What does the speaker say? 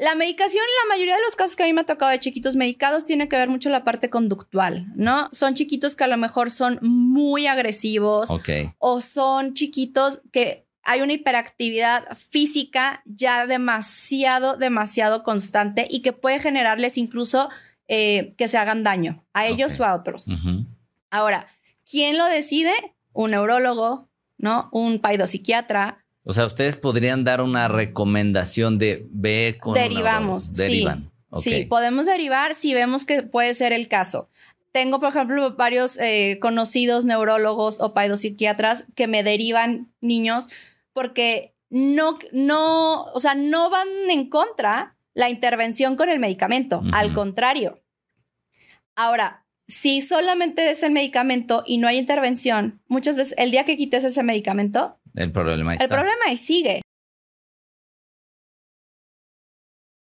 La medicación, la mayoría de los casos que a mí me ha tocado de chiquitos medicados tiene que ver mucho la parte conductual, ¿no? Son chiquitos que a lo mejor son muy agresivos o son chiquitos que hay una hiperactividad física ya demasiado, demasiado constante y que puede generarles incluso eh, que se hagan daño a ellos o a otros. Ahora, ¿quién lo decide? Un neurólogo, ¿no? Un psiquiatra. O sea, ustedes podrían dar una recomendación de ve con. Derivamos. derivan. Sí, podemos derivar si vemos que puede ser el caso. Tengo, por ejemplo, varios eh, conocidos neurólogos o psiquiatras que me derivan niños porque no, no, o sea, no van en contra la intervención con el medicamento. Al contrario. Ahora, si solamente es el medicamento y no hay intervención, muchas veces el día que quites ese medicamento, el problema está. El problema es, sigue.